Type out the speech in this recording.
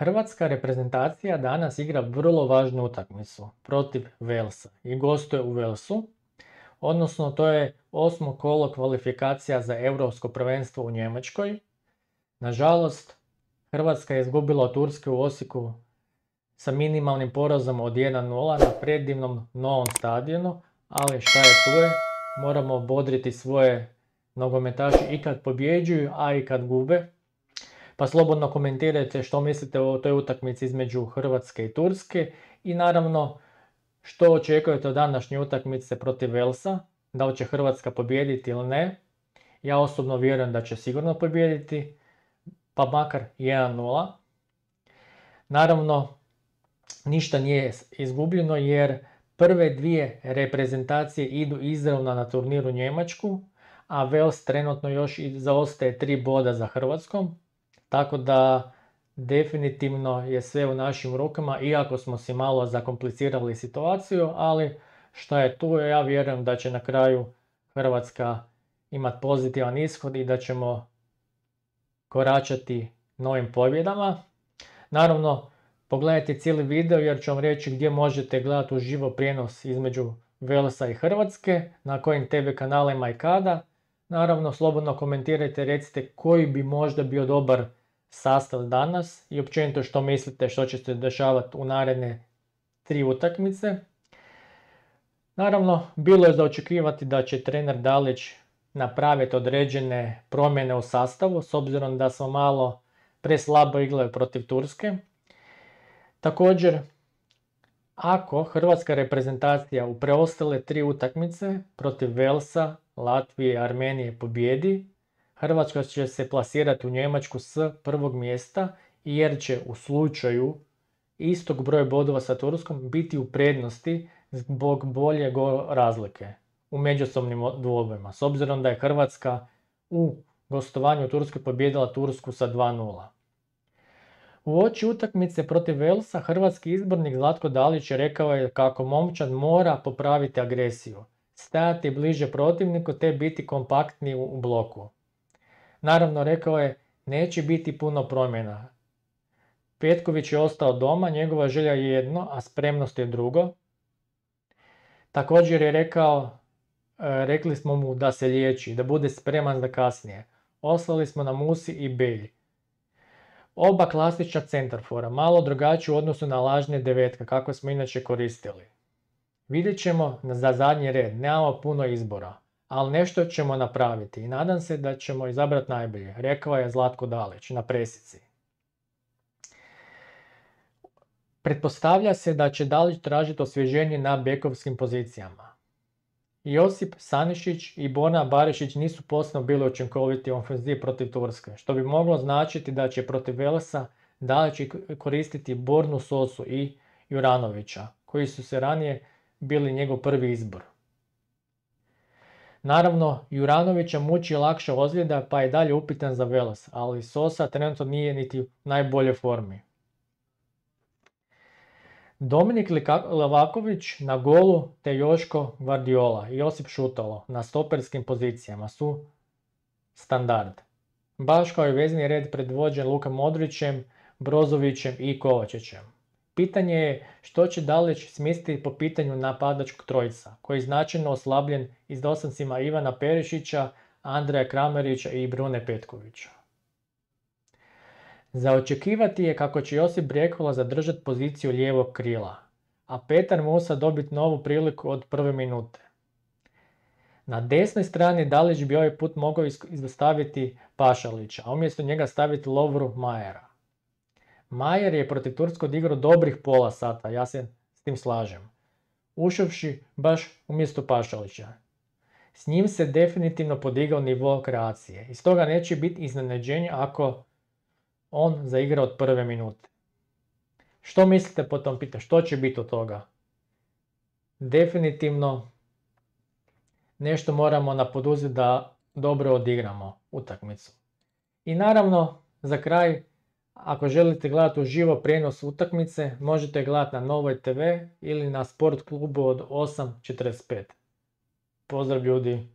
Hrvatska reprezentacija danas igra vrlo važnu utakmicu protiv Velsa i gostuje u Velsu, odnosno to je osmo kolo kvalifikacija za europsko prvenstvo u Njemačkoj. Nažalost, Hrvatska je izgubila Turske u Osijeku sa minimalnim porazom od 1-0 na predivnom novom stadionu, ali šta je tu moramo bodriti svoje nogometaše i kad pobjeđuju, a i kad gube pa slobodno komentirajte što mislite o toj utakmici između Hrvatske i Turske i naravno što očekujete od današnje utakmice protiv Velsa, da li će Hrvatska pobijediti ili ne. Ja osobno vjerujem da će sigurno pobijediti, pa makar 1-0. Naravno, ništa nije izgubljeno jer prve dvije reprezentacije idu izravno na turniru Njemačku, a Vels trenutno još zaostaje tri boda za Hrvatskom, tako da definitivno je sve u našim rukama, iako smo si malo zakomplicirali situaciju, ali šta je tu, ja vjerujem da će na kraju Hrvatska imati pozitivan ishod i da ćemo koračati novim pobjedama. Naravno, pogledajte cijeli video jer ću vam reći gdje možete gledati uživo prijenos između Velsa i Hrvatske, na kojim TV kanalima i kada. Naravno, slobodno komentirajte, recite koji bi možda bio dobar sastav danas i općenito što mislite što će se dešavati u naredne tri utakmice. Naravno, bilo je za očekivati da će trener Dalić napraviti određene promjene u sastavu s obzirom da smo malo preslabo igrali protiv Turske. Također, ako hrvatska reprezentacija u preostale tri utakmice protiv Velsa, Latvije i Armenije pobjedi, Hrvatska će se plasirati u Njemačku s prvog mjesta jer će u slučaju istog broja bodova sa Turskom biti u prednosti zbog bolje razlike u međusobnim dvobojima, s obzirom da je Hrvatska u gostovanju Turske pobjedila Tursku sa 2-0. U oči utakmice protiv Velsa hrvatski izbornik Zlatko Dalić rekao je kako momčan mora popraviti agresiju, stajati bliže protivniku te biti kompaktniji u bloku. Naravno, rekao je, neće biti puno promjena. Petković je ostao doma, njegova želja je jedno, a spremnost je drugo. Također je rekao, e, rekli smo mu da se liječi, da bude spreman za kasnije. Oslali smo na Musi i Belji. Oba klasična centarfora, malo drugačiji u odnosu na lažne devetka, kako smo inače koristili. Vidjet ćemo za zadnji red, nemamo puno izbora ali nešto ćemo napraviti i nadam se da ćemo izabrati najbolje, rekao je Zlatko Dalić na presici. Pretpostavlja se da će Dalić tražiti osvježenje na bekovskim pozicijama. Josip Sanišić i Bona Barišić nisu posebno bili učinkoviti u protiv Turske, što bi moglo značiti da će protiv Velesa Dalić koristiti Bornu Sosu i Juranovića, koji su se ranije bili njegov prvi izbor. Naravno, Juranovića muči lakša ozljeda pa je dalje upitan za velos, ali Sosa trenutno nije niti u najbolje formi. Dominik Levaković na golu te Joško Vardiola i Josip Šutalo na stoperskim pozicijama su standard. Baš kao i vezni red predvođen Luka Modrićem, Brozovićem i Kovačićem. Pitanje je što će Dalić smisliti po pitanju napadačkog trojca, koji je značajno oslabljen izdostancima Ivana Perišića, Andreja Kramerića i Brune Petkovića. Za očekivati je kako će Josip Brekola zadržati poziciju lijevog krila, a Petar Musa dobiti novu priliku od prve minute. Na desnoj strani Dalić bi ovaj put mogao izostaviti Pašalića, a umjesto njega staviti Lovru Majera. Majer je protiv Turskog igrao dobrih pola sata, ja se s tim slažem. Ušovši baš umjesto Pašalića. S njim se definitivno podigao nivo kreacije i toga neće biti iznenađenje ako on zaigra od prve minute. Što mislite po tom pitanju? Što će biti od toga? Definitivno nešto moramo poduzeti da dobro odigramo utakmicu. I naravno, za kraj, ako želite gledati živo prijenos utakmice, možete gledati na Novoj TV ili na Sport klubu od 8.45. Pozdrav ljudi!